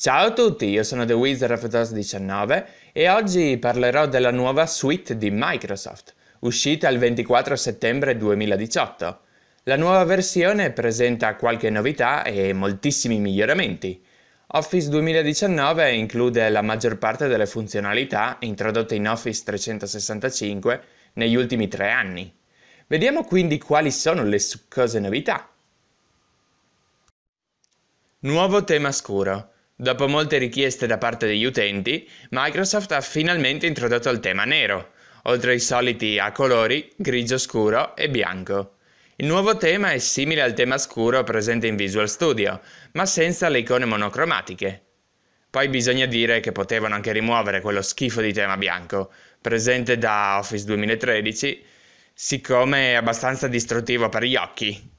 Ciao a tutti, io sono The Wizard of 19 e oggi parlerò della nuova suite di Microsoft, uscita il 24 settembre 2018. La nuova versione presenta qualche novità e moltissimi miglioramenti. Office 2019 include la maggior parte delle funzionalità introdotte in Office 365 negli ultimi tre anni. Vediamo quindi quali sono le succose novità. Nuovo tema scuro. Dopo molte richieste da parte degli utenti, Microsoft ha finalmente introdotto il tema nero, oltre ai soliti a colori, grigio scuro e bianco. Il nuovo tema è simile al tema scuro presente in Visual Studio, ma senza le icone monocromatiche. Poi bisogna dire che potevano anche rimuovere quello schifo di tema bianco, presente da Office 2013, siccome è abbastanza distruttivo per gli occhi.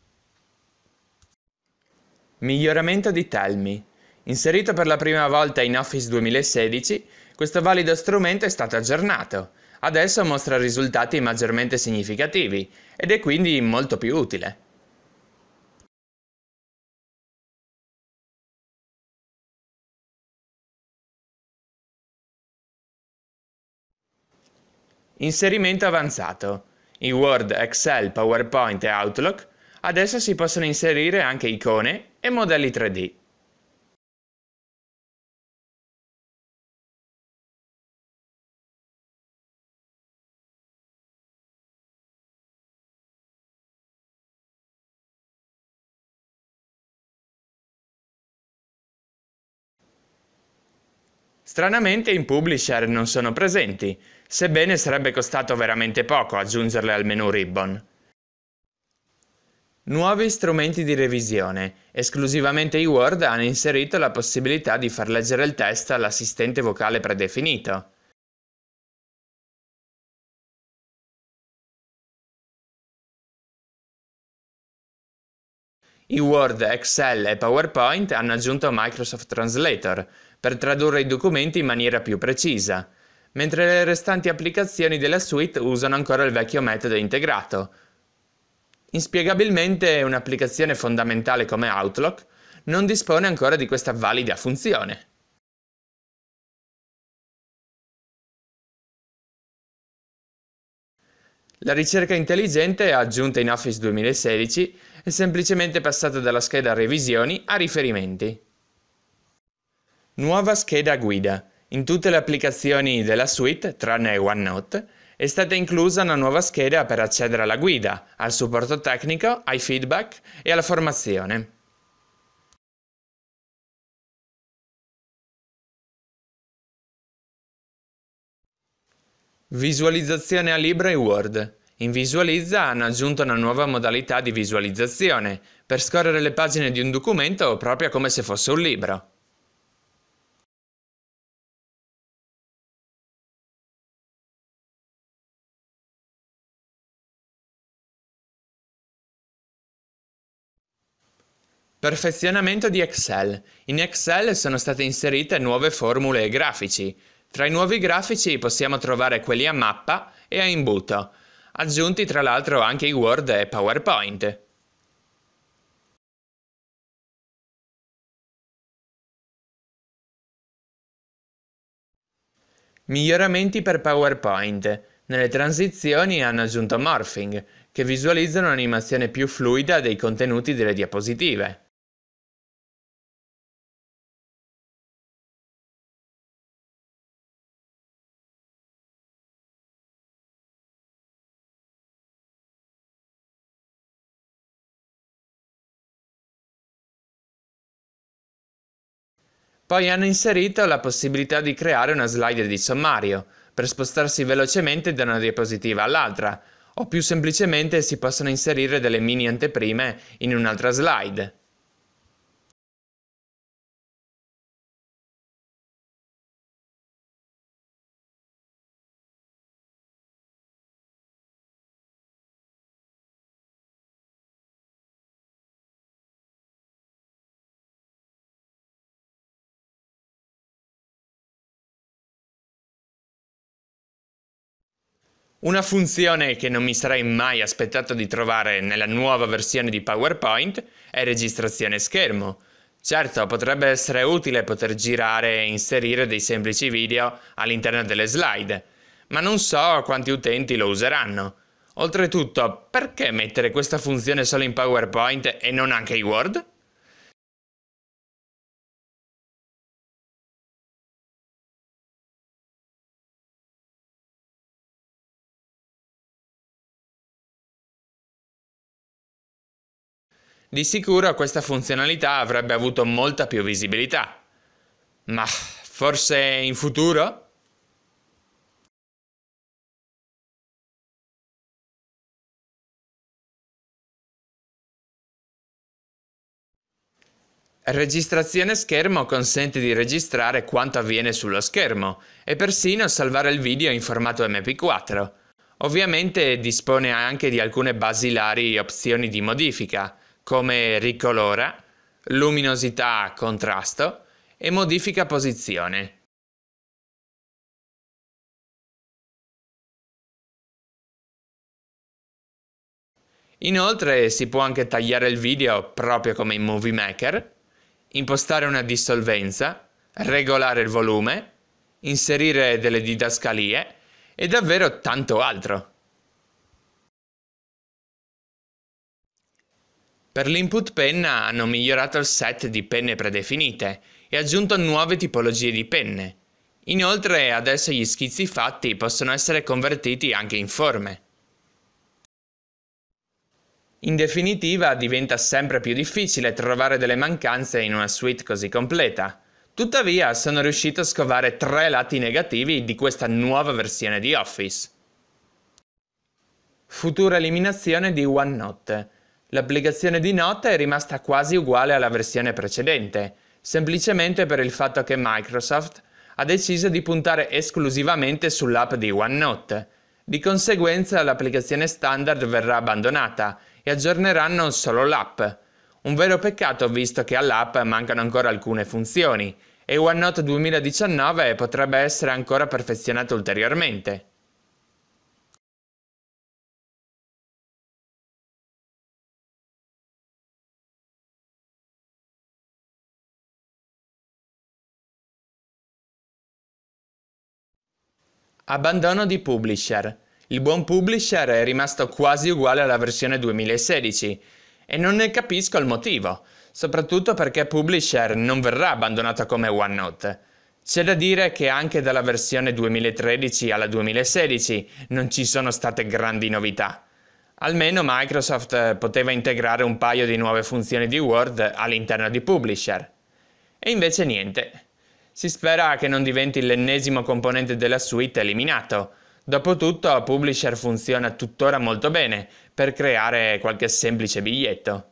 Miglioramento di Telmi Inserito per la prima volta in Office 2016, questo valido strumento è stato aggiornato. Adesso mostra risultati maggiormente significativi ed è quindi molto più utile. Inserimento avanzato. In Word, Excel, PowerPoint e Outlook adesso si possono inserire anche icone e modelli 3D. Stranamente in Publisher non sono presenti, sebbene sarebbe costato veramente poco aggiungerle al menu Ribbon. Nuovi strumenti di revisione. Esclusivamente i Word hanno inserito la possibilità di far leggere il testo all'assistente vocale predefinito. In Word, Excel e PowerPoint hanno aggiunto Microsoft Translator per tradurre i documenti in maniera più precisa, mentre le restanti applicazioni della suite usano ancora il vecchio metodo integrato. Inspiegabilmente un'applicazione fondamentale come Outlook non dispone ancora di questa valida funzione. La ricerca intelligente, aggiunta in Office 2016, è semplicemente passata dalla scheda revisioni a riferimenti. Nuova scheda guida. In tutte le applicazioni della suite, tranne OneNote, è stata inclusa una nuova scheda per accedere alla guida, al supporto tecnico, ai feedback e alla formazione. Visualizzazione a Libre e Word. In Visualizza hanno aggiunto una nuova modalità di visualizzazione, per scorrere le pagine di un documento proprio come se fosse un libro. Perfezionamento di Excel. In Excel sono state inserite nuove formule e grafici. Tra i nuovi grafici possiamo trovare quelli a mappa e a imbuto, aggiunti tra l'altro anche i Word e PowerPoint. Miglioramenti per PowerPoint. Nelle transizioni hanno aggiunto morphing, che visualizza un'animazione più fluida dei contenuti delle diapositive. Poi hanno inserito la possibilità di creare una slide di sommario, per spostarsi velocemente da una diapositiva all'altra, o più semplicemente si possono inserire delle mini anteprime in un'altra slide. Una funzione che non mi sarei mai aspettato di trovare nella nuova versione di PowerPoint è registrazione schermo. Certo, potrebbe essere utile poter girare e inserire dei semplici video all'interno delle slide, ma non so quanti utenti lo useranno. Oltretutto, perché mettere questa funzione solo in PowerPoint e non anche in Word? Di sicuro questa funzionalità avrebbe avuto molta più visibilità. Ma forse in futuro? Registrazione schermo consente di registrare quanto avviene sullo schermo e persino salvare il video in formato MP4. Ovviamente dispone anche di alcune basilari opzioni di modifica, come ricolora, luminosità, contrasto e modifica posizione. Inoltre si può anche tagliare il video proprio come in Movie Maker, impostare una dissolvenza, regolare il volume, inserire delle didascalie e davvero tanto altro. Per l'input penna hanno migliorato il set di penne predefinite e aggiunto nuove tipologie di penne. Inoltre adesso gli schizzi fatti possono essere convertiti anche in forme. In definitiva diventa sempre più difficile trovare delle mancanze in una suite così completa. Tuttavia sono riuscito a scovare tre lati negativi di questa nuova versione di Office. Futura eliminazione di OneNote. L'applicazione di Note è rimasta quasi uguale alla versione precedente, semplicemente per il fatto che Microsoft ha deciso di puntare esclusivamente sull'app di OneNote. Di conseguenza l'applicazione standard verrà abbandonata e aggiorneranno solo l'app. Un vero peccato visto che all'app mancano ancora alcune funzioni e OneNote 2019 potrebbe essere ancora perfezionato ulteriormente. Abbandono di Publisher. Il buon Publisher è rimasto quasi uguale alla versione 2016 e non ne capisco il motivo, soprattutto perché Publisher non verrà abbandonato come OneNote. C'è da dire che anche dalla versione 2013 alla 2016 non ci sono state grandi novità. Almeno Microsoft eh, poteva integrare un paio di nuove funzioni di Word all'interno di Publisher. E invece niente. Si spera che non diventi l'ennesimo componente della suite eliminato. Dopotutto Publisher funziona tuttora molto bene per creare qualche semplice biglietto.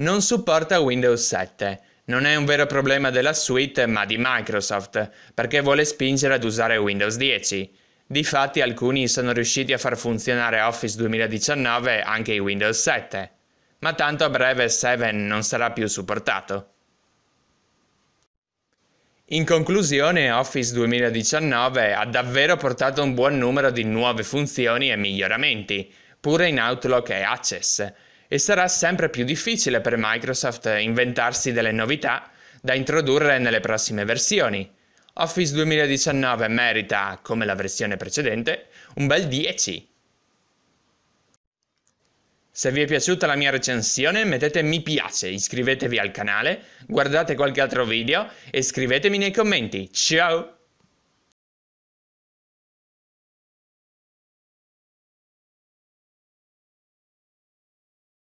non supporta Windows 7 non è un vero problema della suite ma di Microsoft, perché vuole spingere ad usare Windows 10. Difatti alcuni sono riusciti a far funzionare Office 2019 anche in Windows 7, ma tanto a breve 7 non sarà più supportato. In conclusione, Office 2019 ha davvero portato un buon numero di nuove funzioni e miglioramenti, pure in Outlook e Access, e sarà sempre più difficile per Microsoft inventarsi delle novità da introdurre nelle prossime versioni. Office 2019 merita, come la versione precedente, un bel 10. Se vi è piaciuta la mia recensione mettete mi piace, iscrivetevi al canale, guardate qualche altro video e scrivetemi nei commenti. Ciao!